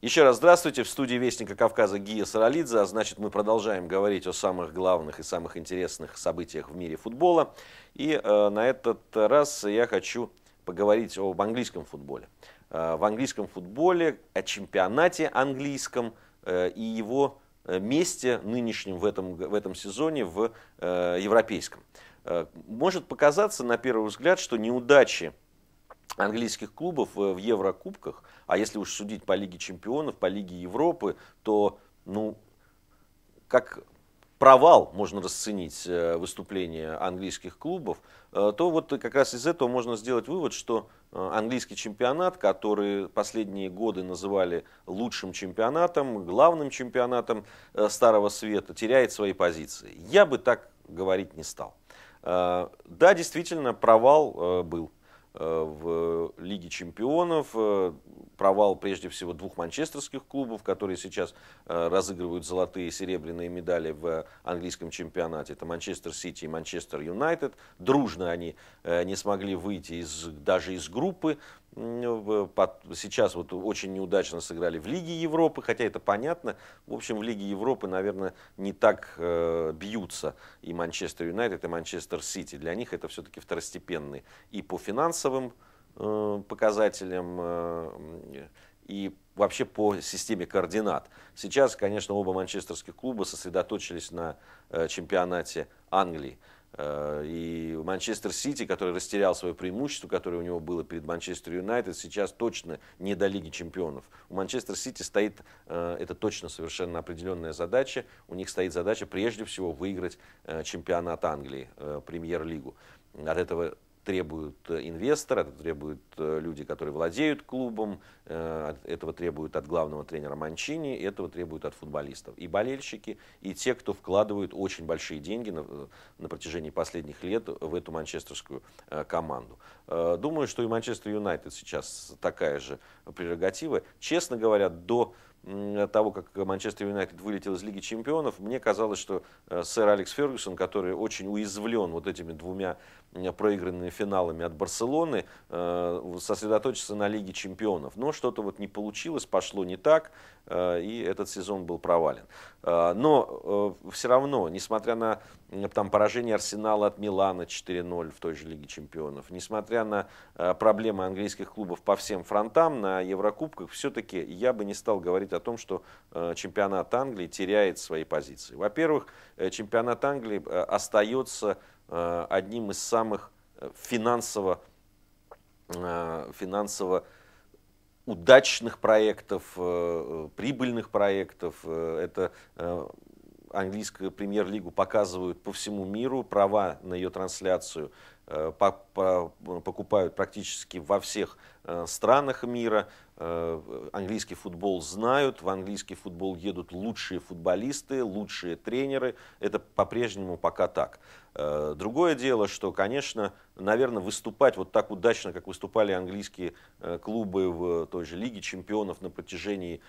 Еще раз здравствуйте. В студии Вестника Кавказа Гия Саралидзе. А значит, мы продолжаем говорить о самых главных и самых интересных событиях в мире футбола. И э, на этот раз я хочу поговорить об английском футболе. Э, в английском футболе, о чемпионате английском э, и его э, месте нынешнем в этом, в этом сезоне в э, европейском. Э, может показаться на первый взгляд, что неудачи английских клубов э, в Еврокубках, а если уж судить по Лиге Чемпионов, по Лиге Европы, то, ну, как провал можно расценить э, выступление английских клубов, э, то вот как раз из этого можно сделать вывод, что английский чемпионат, который последние годы называли лучшим чемпионатом, главным чемпионатом Старого Света, теряет свои позиции. Я бы так говорить не стал. Да, действительно, провал был. Э, в Лиге чемпионов, э, провал прежде всего двух манчестерских клубов, которые сейчас э, разыгрывают золотые и серебряные медали в английском чемпионате. Это Манчестер Сити и Манчестер Юнайтед. Дружно они не смогли выйти из, даже из группы. Ну, сейчас вот очень неудачно сыграли в Лиге Европы, хотя это понятно. В общем, в Лиге Европы, наверное, не так э, бьются и Манчестер Юнайтед, и Манчестер Сити. Для них это все-таки второстепенный и по финансовым э, показателям, э, и вообще по системе координат. Сейчас, конечно, оба манчестерских клуба сосредоточились на э, чемпионате Англии. Э, и Манчестер Сити, который растерял свое преимущество, которое у него было перед Манчестер Юнайтед, сейчас точно не до Лиги Чемпионов. У Манчестер Сити стоит, э, это точно совершенно определенная задача, у них стоит задача прежде всего выиграть э, чемпионат Англии, премьер-лигу. От этого требуют э, инвесторы, это требуют э, люди, которые владеют клубом, э, этого требуют от главного тренера Манчини, этого требуют от футболистов. И болельщики, и те, кто вкладывают очень большие деньги на, на протяжении последних лет в эту манчестерскую команду. Думаю, что и Манчестер Юнайтед сейчас такая же прерогатива. Честно говоря, до того, как Манчестер Юнайтед вылетел из Лиги Чемпионов, мне казалось, что э, сэр Алекс Фергюсон, который очень уязвлен вот этими двумя проигранными финалами от Барселоны, э, сосредоточится на Лиге Чемпионов. Но что-то вот не получилось, пошло не так, э, и этот сезон был провален. Но все равно, несмотря на там, поражение Арсенала от Милана 4-0 в той же Лиге Чемпионов, несмотря на проблемы английских клубов по всем фронтам, на Еврокубках, все-таки я бы не стал говорить говорит о том, что э, чемпионат Англии теряет свои позиции. Во-первых, э, чемпионат Англии э, остается одним из самых финансово, финансово удачных проектов, прибыльных проектов. Это английскую премьер-лигу показывают по всему миру, права на ее трансляцию покупают практически во всех странах мира. Э, английский футбол знают, в английский футбол едут лучшие футболисты, лучшие тренеры. Это по-прежнему пока так. Э, другое дело, что, конечно, наверное, выступать вот так удачно, как выступали английские э, клубы в той же Лиге чемпионов на протяжении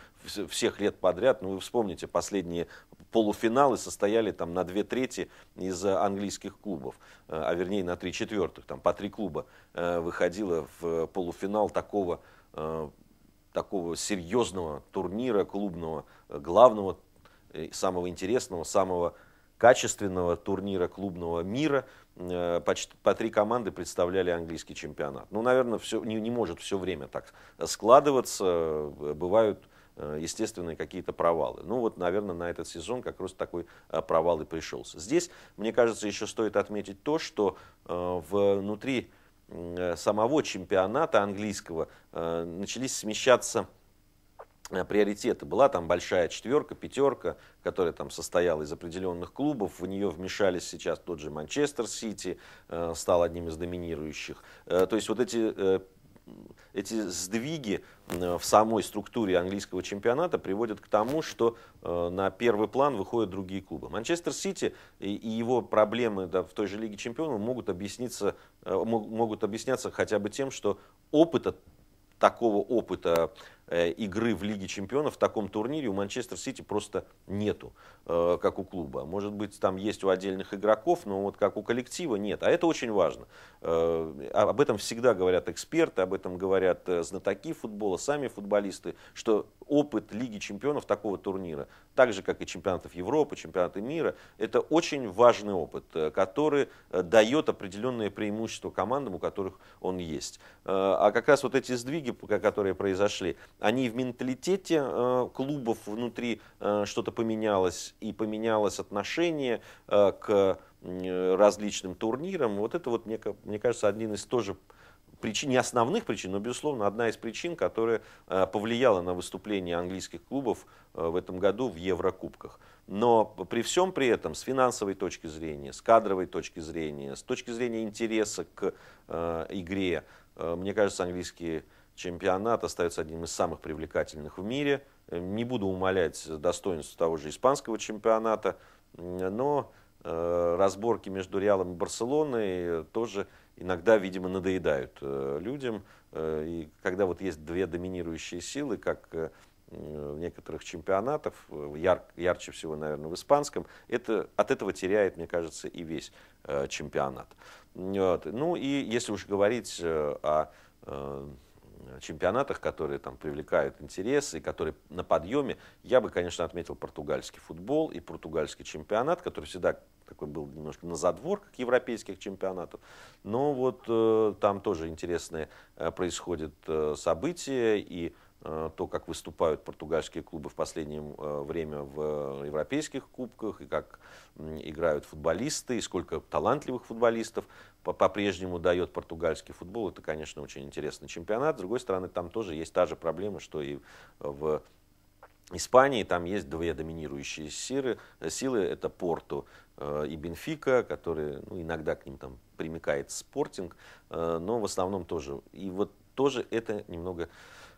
всех лет подряд. Ну, вы вспомните, последние полуфиналы состояли там на две трети из английских клубов, а вернее на три четвертых, там по три клуба выходило в полуфинал такого такого серьезного турнира клубного, э, главного, э, самого интересного, самого качественного турнира клубного мира. Э, почти по три команды представляли английский чемпионат. Ну, наверное, все, не, не может все время так складываться. Бывают естественные какие-то провалы. Ну вот, наверное, на этот сезон как раз такой провал и пришелся. Здесь, мне кажется, еще стоит отметить то, что внутри Э, самого чемпионата английского э, начались смещаться э, приоритеты. Была там большая четверка, пятерка, которая там состояла из определенных клубов. В нее вмешались сейчас тот же Манчестер Сити, стал одним из доминирующих. То есть вот эти эти сдвиги в самой структуре английского чемпионата приводят к тому, что э, на первый план выходят другие клубы. Манчестер Сити и его проблемы да, в той же Лиге Чемпионов могут, объясниться, э, могут объясняться хотя бы тем, что опыта такого опыта Э, игры в Лиге Чемпионов в таком турнире у Манчестер Сити просто нету, э, как у клуба. Может быть, там есть у отдельных игроков, но вот как у коллектива нет. А это очень важно. Э, об этом всегда говорят эксперты, об этом говорят знатоки футбола, сами футболисты, что опыт Лиги Чемпионов такого турнира, так же, как и чемпионатов Европы, чемпионаты мира, это очень важный опыт, который дает определенные преимущества командам, у которых он есть. А как раз вот эти сдвиги, которые произошли, они в менталитете э, клубов внутри э, что-то поменялось, и поменялось отношение э, к различным турнирам. Вот это вот, мне, мне кажется, один из тоже причин, не основных причин, но, безусловно, одна из причин, которая э, повлияла на выступление английских клубов э, в этом году в Еврокубках. Но при всем при этом, с финансовой точки зрения, с кадровой точки зрения, с точки зрения интереса к э, игре, мне кажется, английские чемпионат остается одним из самых привлекательных в мире. Э, не буду умалять достоинство того же испанского чемпионата, но э, разборки между Реалом и Барселоной тоже иногда, видимо, надоедают э, людям. И когда вот есть две доминирующие силы, как в некоторых чемпионатах, яр, ярче всего, наверное, в испанском, это, от этого теряет, мне кажется, и весь э, чемпионат. Вот. Ну и если уж говорить э, о э, Э, чемпионатах, которые там привлекают интерес и которые на подъеме, я бы, конечно, отметил португальский футбол и португальский чемпионат, который всегда такой был немножко на задворках европейских чемпионатов. Но вот э, там тоже интересные э, происходят э, события и Э, то, как выступают португальские клубы в последнее э, время в э, европейских кубках, и как играют футболисты, и сколько талантливых футболистов по-прежнему дает португальский футбол. Это, конечно, очень интересный чемпионат. С другой стороны, там тоже есть та же проблема, что и в Испании. Там есть две доминирующие силы. силы это Порту и Бенфика, которые ну, иногда к ним там примыкает спортинг, но в основном тоже. И вот тоже это немного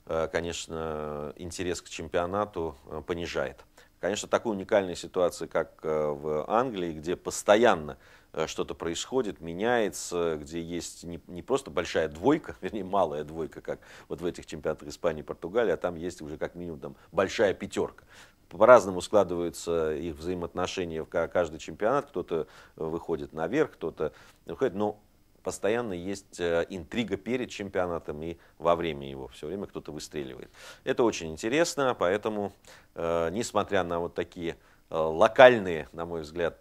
Э, конечно, интерес к чемпионату э, понижает. Конечно, такой уникальной ситуации, как э, в Англии, где постоянно что-то происходит, меняется, где есть не, не просто большая двойка, вернее, малая двойка, как вот в этих чемпионатах Испании и Португалии, а там есть уже как минимум там, большая пятерка. По-разному складываются их взаимоотношения в каждый чемпионат. Кто-то выходит наверх, кто-то выходит. Но постоянно есть э, интрига перед чемпионатом и во время его. Все время кто-то выстреливает. Это очень интересно, поэтому, э, несмотря на вот такие э, локальные, на мой взгляд,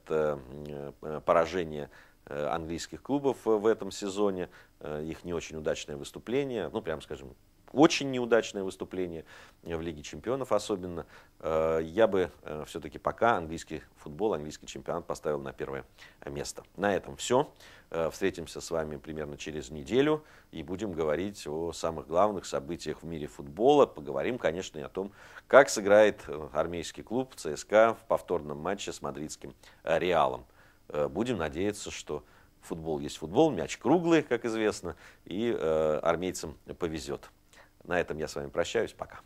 поражения английских клубов в этом сезоне, их не очень удачное выступление, ну, прямо, скажем, очень неудачное выступление в Лиге чемпионов особенно. Э, я бы э, все-таки пока английский футбол, английский чемпионат поставил на первое место. На этом все. Э, встретимся с вами примерно через неделю и будем говорить о самых главных событиях в мире футбола. Поговорим, конечно, и о том, как сыграет армейский клуб ЦСКА в повторном матче с мадридским Реалом. Будем надеяться, что футбол есть футбол, мяч круглый, как известно, и э, армейцам повезет. На этом я с вами прощаюсь. Пока.